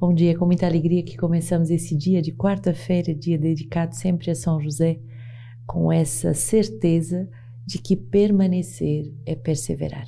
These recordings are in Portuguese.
Bom dia, com muita alegria que começamos esse dia de quarta-feira, dia dedicado sempre a São José, com essa certeza de que permanecer é perseverar.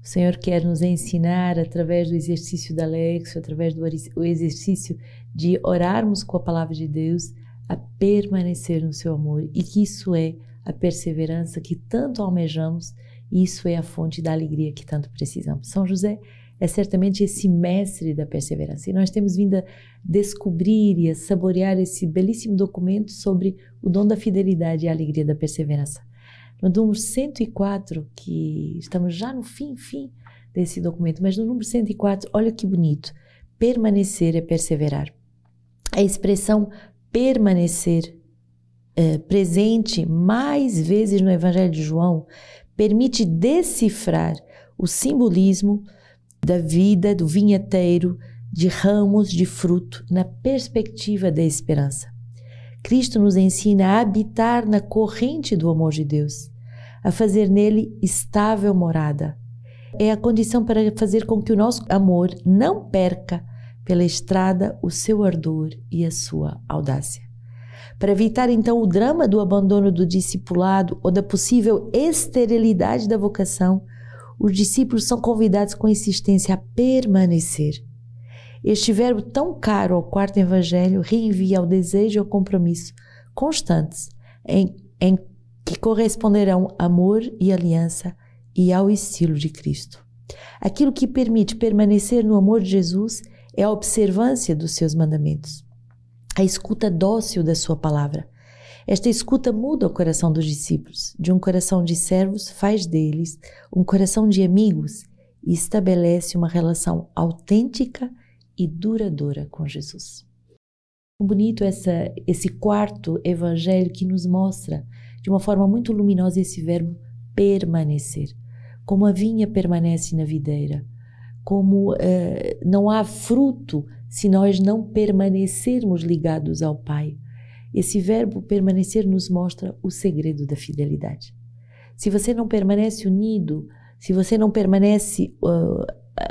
O Senhor quer nos ensinar através do exercício da Lexo, através do exercício de orarmos com a palavra de Deus, a permanecer no seu amor e que isso é a perseverança que tanto almejamos, isso é a fonte da alegria que tanto precisamos. São José, é certamente esse mestre da perseverança. E nós temos vindo a descobrir e a saborear esse belíssimo documento sobre o dom da fidelidade e a alegria da perseverança. No número 104, que estamos já no fim, fim desse documento, mas no número 104, olha que bonito. Permanecer é perseverar. A expressão permanecer é, presente mais vezes no Evangelho de João permite decifrar o simbolismo da vida do vinheteiro, de ramos de fruto, na perspectiva da esperança. Cristo nos ensina a habitar na corrente do amor de Deus, a fazer nele estável morada. É a condição para fazer com que o nosso amor não perca pela estrada o seu ardor e a sua audácia. Para evitar então o drama do abandono do discipulado ou da possível esterilidade da vocação, os discípulos são convidados com insistência a permanecer. Este verbo tão caro ao quarto evangelho reenvia ao desejo e ao compromisso constantes em, em que corresponderão amor e aliança e ao estilo de Cristo. Aquilo que permite permanecer no amor de Jesus é a observância dos seus mandamentos, a escuta dócil da sua palavra, esta escuta muda o coração dos discípulos. De um coração de servos, faz deles um coração de amigos e estabelece uma relação autêntica e duradoura com Jesus. Bonito essa, esse quarto evangelho que nos mostra de uma forma muito luminosa esse verbo permanecer. Como a vinha permanece na videira, como eh, não há fruto se nós não permanecermos ligados ao Pai. Esse verbo permanecer nos mostra o segredo da fidelidade. Se você não permanece unido, se você não permanece uh,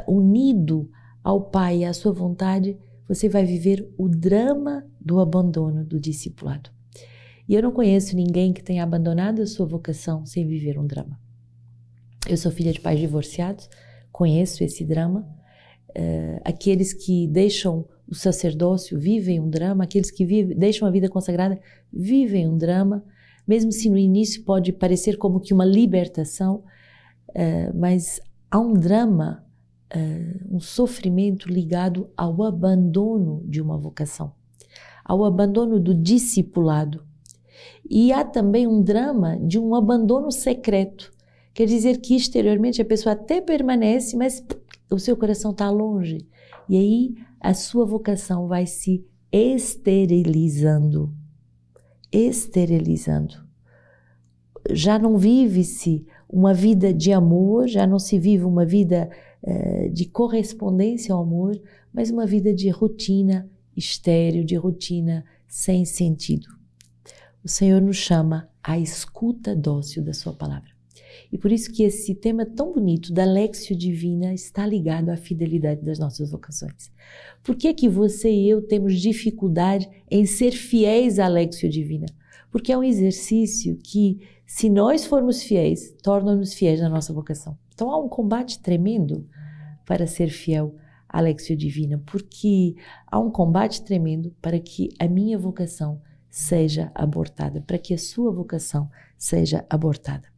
unido ao Pai e à sua vontade, você vai viver o drama do abandono do discipulado. E eu não conheço ninguém que tenha abandonado a sua vocação sem viver um drama. Eu sou filha de pais divorciados, conheço esse drama. Uh, aqueles que deixam o sacerdócio vivem um drama, aqueles que vivem, deixam a vida consagrada vivem um drama, mesmo se no início pode parecer como que uma libertação, eh, mas há um drama, eh, um sofrimento ligado ao abandono de uma vocação, ao abandono do discipulado. E há também um drama de um abandono secreto. Quer dizer que exteriormente a pessoa até permanece, mas o seu coração está longe. E aí a sua vocação vai se esterilizando. Esterilizando. Já não vive-se uma vida de amor, já não se vive uma vida eh, de correspondência ao amor, mas uma vida de rotina estéreo, de rotina sem sentido. O Senhor nos chama à escuta dócil da Sua palavra. E por isso que esse tema tão bonito da Lexio Divina está ligado à fidelidade das nossas vocações. Por que, que você e eu temos dificuldade em ser fiéis à Lexio Divina? Porque é um exercício que, se nós formos fiéis, torna-nos fiéis na nossa vocação. Então há um combate tremendo para ser fiel à Lexio Divina, porque há um combate tremendo para que a minha vocação seja abortada, para que a sua vocação seja abortada.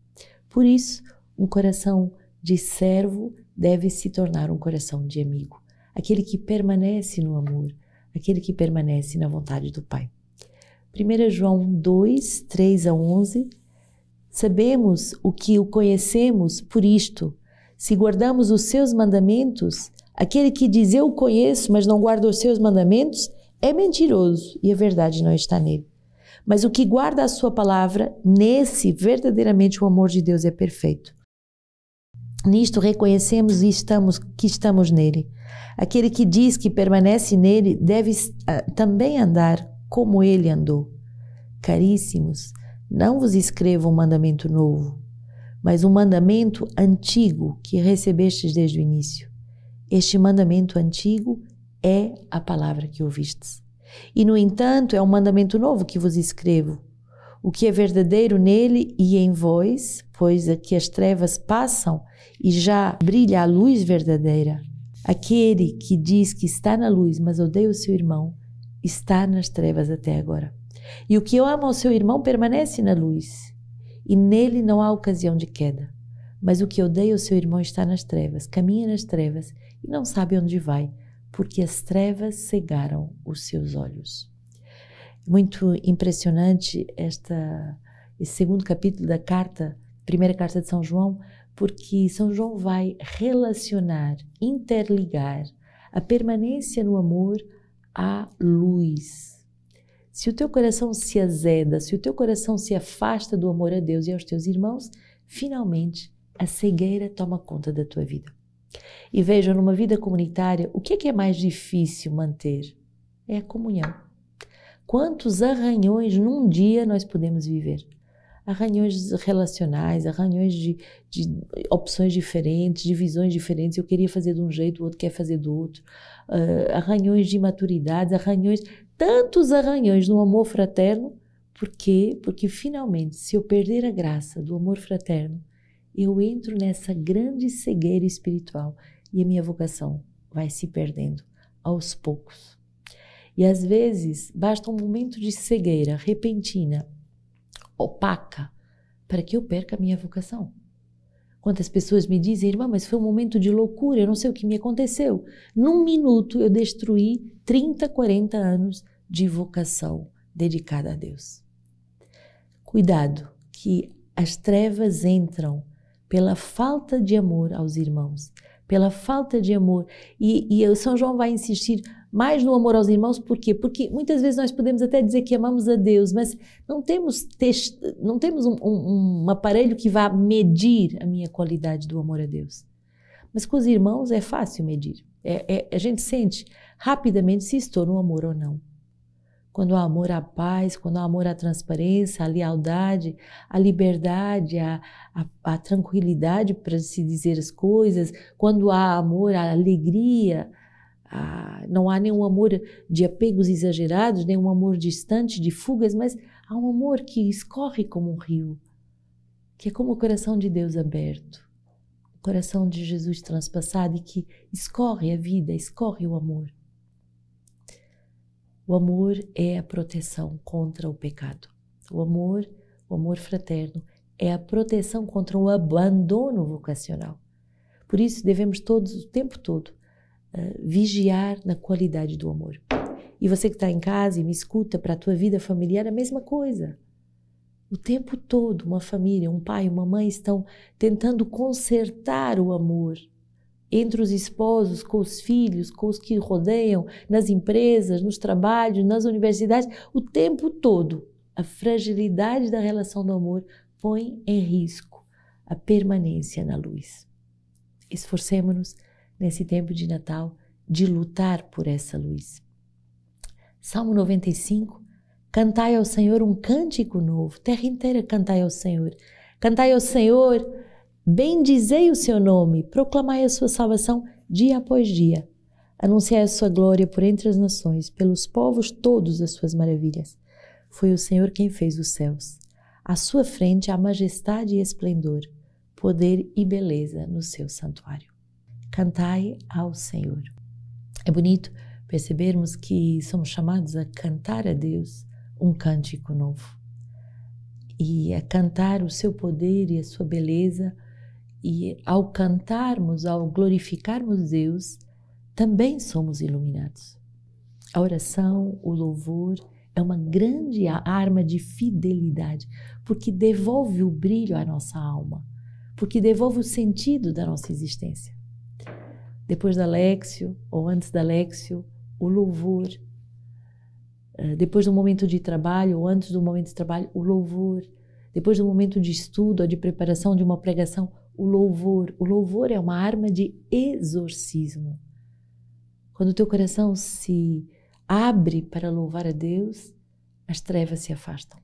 Por isso, um coração de servo deve se tornar um coração de amigo, aquele que permanece no amor, aquele que permanece na vontade do Pai. 1 João 2, 3 a 11 Sabemos o que o conhecemos por isto, se guardamos os seus mandamentos, aquele que diz eu conheço, mas não guarda os seus mandamentos, é mentiroso e a verdade não está nele. Mas o que guarda a sua palavra, nesse verdadeiramente o amor de Deus é perfeito. Nisto reconhecemos e estamos que estamos nele. Aquele que diz que permanece nele deve uh, também andar como ele andou. Caríssimos, não vos escrevo um mandamento novo, mas um mandamento antigo que recebestes desde o início. Este mandamento antigo é a palavra que ouvistes. E no entanto, é um mandamento novo que vos escrevo. O que é verdadeiro nele e em vós, pois aqui as trevas passam e já brilha a luz verdadeira. Aquele que diz que está na luz, mas odeia o seu irmão, está nas trevas até agora. E o que ama ao seu irmão permanece na luz, e nele não há ocasião de queda. Mas o que odeia o seu irmão está nas trevas, caminha nas trevas e não sabe onde vai porque as trevas cegaram os seus olhos. Muito impressionante esta, esse segundo capítulo da carta, primeira carta de São João, porque São João vai relacionar, interligar a permanência no amor à luz. Se o teu coração se azeda, se o teu coração se afasta do amor a Deus e aos teus irmãos, finalmente a cegueira toma conta da tua vida. E vejam, numa vida comunitária, o que é que é mais difícil manter? É a comunhão. Quantos arranhões num dia nós podemos viver? Arranhões relacionais, arranhões de, de opções diferentes, de visões diferentes. Eu queria fazer de um jeito, o outro quer fazer do outro. Uh, arranhões de imaturidade, arranhões. Tantos arranhões no amor fraterno. Por quê? Porque finalmente, se eu perder a graça do amor fraterno, eu entro nessa grande cegueira espiritual e a minha vocação vai se perdendo aos poucos. E às vezes basta um momento de cegueira repentina, opaca, para que eu perca a minha vocação. Quantas pessoas me dizem, irmã, mas foi um momento de loucura, eu não sei o que me aconteceu. Num minuto eu destruí 30, 40 anos de vocação dedicada a Deus. Cuidado, que as trevas entram pela falta de amor aos irmãos, pela falta de amor. E, e São João vai insistir mais no amor aos irmãos, por quê? Porque muitas vezes nós podemos até dizer que amamos a Deus, mas não temos, texto, não temos um, um, um aparelho que vá medir a minha qualidade do amor a Deus. Mas com os irmãos é fácil medir. É, é, a gente sente rapidamente se estou no amor ou não quando há amor à paz, quando há amor à transparência, à lealdade, à liberdade, à, à, à tranquilidade para se dizer as coisas, quando há amor à alegria, à, não há nenhum amor de apegos exagerados, nenhum amor distante, de fugas, mas há um amor que escorre como um rio, que é como o coração de Deus aberto, o coração de Jesus transpassado e que escorre a vida, escorre o amor. O amor é a proteção contra o pecado. O amor, o amor fraterno, é a proteção contra o abandono vocacional. Por isso devemos todos, o tempo todo, uh, vigiar na qualidade do amor. E você que está em casa e me escuta para a tua vida familiar, a mesma coisa. O tempo todo, uma família, um pai, uma mãe estão tentando consertar o amor entre os esposos, com os filhos, com os que rodeiam, nas empresas, nos trabalhos, nas universidades, o tempo todo. A fragilidade da relação do amor põe em risco a permanência na luz. Esforcemos-nos nesse tempo de Natal de lutar por essa luz. Salmo 95 Cantai ao Senhor um cântico novo, terra inteira cantai ao Senhor. Cantai ao Senhor Bendizei o seu nome, proclamai a sua salvação dia após dia. Anunciai a sua glória por entre as nações, pelos povos todos as suas maravilhas. Foi o Senhor quem fez os céus. À sua frente há majestade e esplendor, poder e beleza no seu santuário. Cantai ao Senhor. É bonito percebermos que somos chamados a cantar a Deus um cântico novo e a cantar o seu poder e a sua beleza e ao cantarmos, ao glorificarmos Deus, também somos iluminados. A oração, o louvor, é uma grande arma de fidelidade, porque devolve o brilho à nossa alma, porque devolve o sentido da nossa existência. Depois da Léxio, ou antes da Léxio, o louvor. Eh, depois do momento de trabalho, ou antes do momento de trabalho, o louvor. Depois do momento de estudo, ou de preparação de uma pregação, o louvor. O louvor é uma arma de exorcismo. Quando o teu coração se abre para louvar a Deus, as trevas se afastam.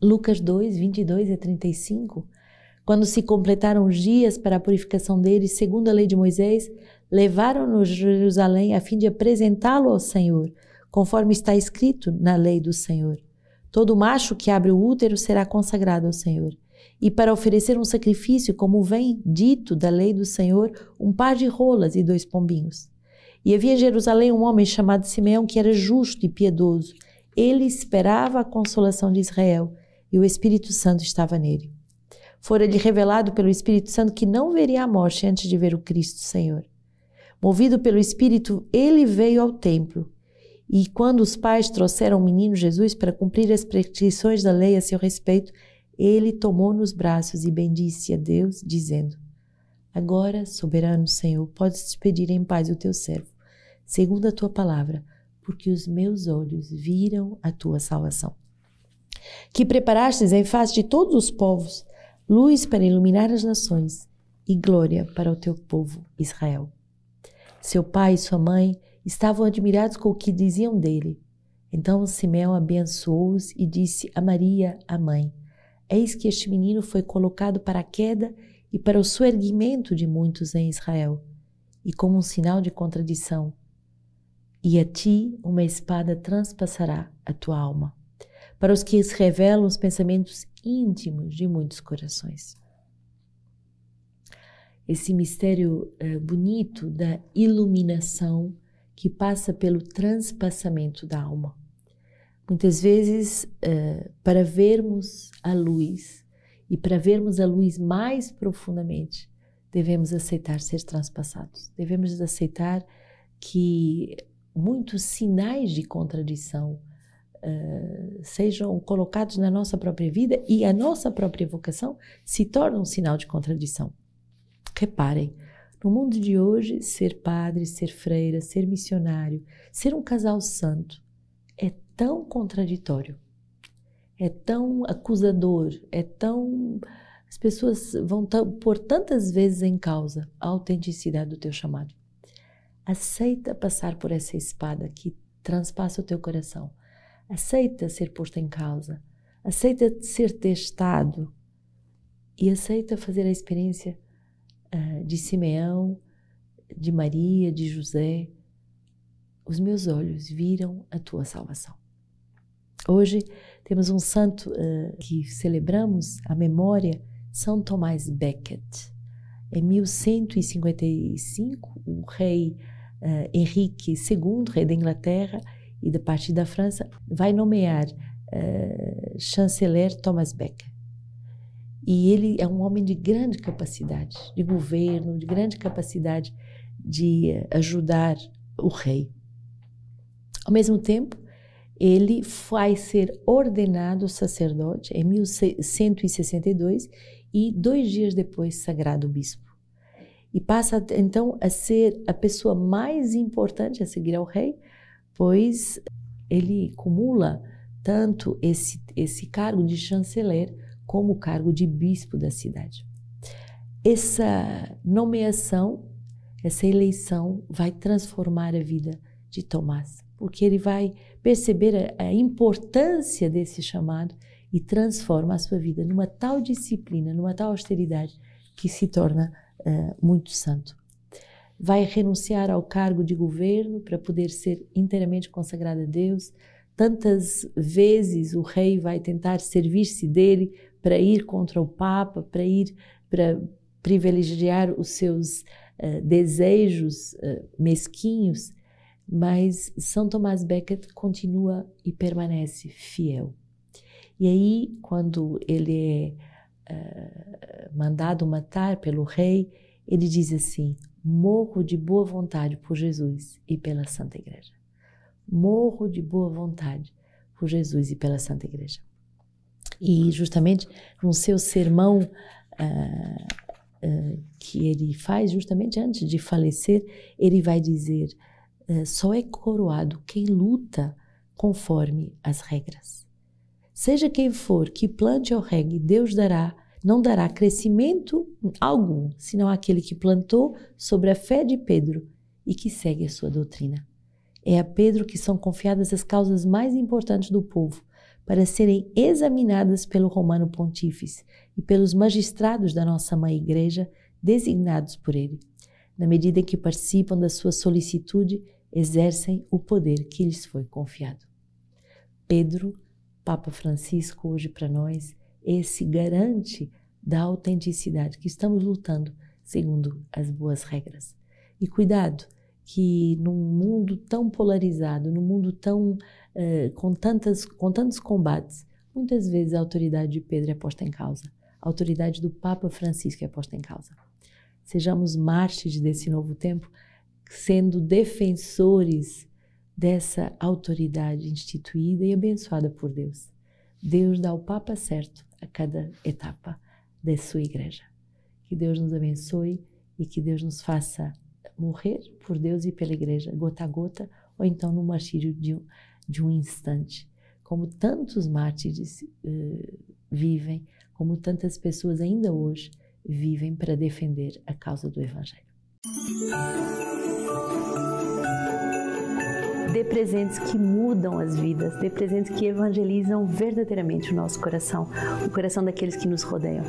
Lucas 2, 22 a 35. Quando se completaram os dias para a purificação deles, segundo a lei de Moisés, levaram-no a Jerusalém a fim de apresentá-lo ao Senhor, conforme está escrito na lei do Senhor. Todo macho que abre o útero será consagrado ao Senhor e para oferecer um sacrifício, como vem dito da lei do Senhor, um par de rolas e dois pombinhos. E havia em Jerusalém um homem chamado Simeão que era justo e piedoso. Ele esperava a consolação de Israel e o Espírito Santo estava nele. Fora-lhe revelado pelo Espírito Santo que não veria a morte antes de ver o Cristo Senhor. Movido pelo Espírito, ele veio ao templo. E quando os pais trouxeram o menino Jesus para cumprir as prescrições da lei a seu respeito, ele tomou nos braços e bendisse a Deus, dizendo: Agora, soberano Senhor, podes despedir em paz o teu servo, segundo a tua palavra, porque os meus olhos viram a tua salvação. Que preparastes em face de todos os povos luz para iluminar as nações e glória para o teu povo Israel. Seu pai e sua mãe estavam admirados com o que diziam dele. Então Simeão abençoou-os e disse a Maria, a mãe: Eis que este menino foi colocado para a queda e para o suerguimento de muitos em Israel, e como um sinal de contradição. E a ti uma espada transpassará a tua alma, para os que se revelam os pensamentos íntimos de muitos corações. Esse mistério eh, bonito da iluminação que passa pelo transpassamento da alma. Muitas vezes, uh, para vermos a luz e para vermos a luz mais profundamente, devemos aceitar ser transpassados, devemos aceitar que muitos sinais de contradição uh, sejam colocados na nossa própria vida e a nossa própria vocação se torna um sinal de contradição. Reparem, no mundo de hoje, ser padre, ser freira, ser missionário, ser um casal santo, tão contraditório, é tão acusador, é tão. As pessoas vão pôr tantas vezes em causa a autenticidade do teu chamado. Aceita passar por essa espada que transpassa o teu coração. Aceita ser posto em causa. Aceita ser testado. E aceita fazer a experiência uh, de Simeão, de Maria, de José. Os meus olhos viram a tua salvação. Hoje temos um santo uh, que celebramos a memória, São Tomás Becket. Em 1155, o rei uh, Henrique II, rei da Inglaterra e da parte da França, vai nomear uh, chanceler Thomas Becket. E ele é um homem de grande capacidade de governo, de grande capacidade de ajudar o rei. Ao mesmo tempo, ele vai ser ordenado sacerdote em 1162 e dois dias depois sagrado bispo. E passa então a ser a pessoa mais importante a seguir ao rei, pois ele acumula tanto esse, esse cargo de chanceler como o cargo de bispo da cidade. Essa nomeação, essa eleição vai transformar a vida de Tomás, porque ele vai perceber a, a importância desse chamado e transforma a sua vida numa tal disciplina, numa tal austeridade, que se torna uh, muito santo. Vai renunciar ao cargo de governo para poder ser inteiramente consagrado a Deus. Tantas vezes o rei vai tentar servir-se dele para ir contra o Papa, para ir para privilegiar os seus uh, desejos uh, mesquinhos mas São Tomás Becket continua e permanece fiel. E aí, quando ele é uh, mandado matar pelo rei, ele diz assim: morro de boa vontade por Jesus e pela Santa Igreja. Morro de boa vontade por Jesus e pela Santa Igreja. E justamente no seu sermão uh, uh, que ele faz, justamente antes de falecer, ele vai dizer é, só é coroado quem luta conforme as regras. Seja quem for que plante ou regue, Deus dará, não dará crescimento algum, senão aquele que plantou sobre a fé de Pedro e que segue a sua doutrina. É a Pedro que são confiadas as causas mais importantes do povo, para serem examinadas pelo Romano Pontífice e pelos magistrados da nossa mãe Igreja, designados por ele. Na medida em que participam da sua solicitude, exercem o poder que lhes foi confiado. Pedro, Papa Francisco, hoje para nós, esse garante da autenticidade que estamos lutando segundo as boas regras. E cuidado, que num mundo tão polarizado, num mundo tão eh, com tantas com tantos combates, muitas vezes a autoridade de Pedro é posta em causa, a autoridade do Papa Francisco é posta em causa. Sejamos mártires desse novo tempo sendo defensores dessa autoridade instituída e abençoada por Deus. Deus dá o Papa certo a cada etapa da sua Igreja. Que Deus nos abençoe e que Deus nos faça morrer por Deus e pela Igreja, gota a gota, ou então no martírio de um, de um instante. Como tantos mártires uh, vivem, como tantas pessoas ainda hoje vivem para defender a causa do Evangelho. Dê presentes que mudam as vidas, dê presentes que evangelizam verdadeiramente o nosso coração, o coração daqueles que nos rodeiam.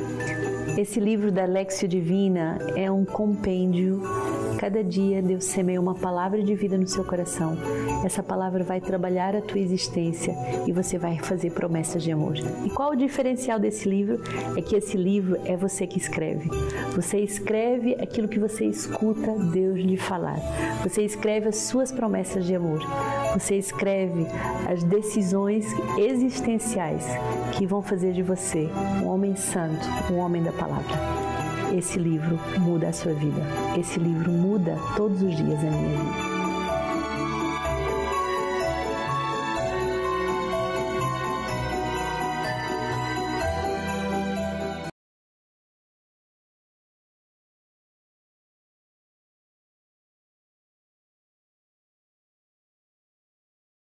Esse livro da Lexio Divina é um compêndio cada dia Deus semeia uma palavra de vida no seu coração. Essa palavra vai trabalhar a tua existência e você vai fazer promessas de amor. E qual o diferencial desse livro? É que esse livro é você que escreve. Você escreve aquilo que você escuta Deus lhe falar. Você escreve as suas promessas de amor. Você escreve as decisões existenciais que vão fazer de você um homem santo, um homem da palavra. Esse livro muda a sua vida. Esse livro muda todos os dias a minha vida.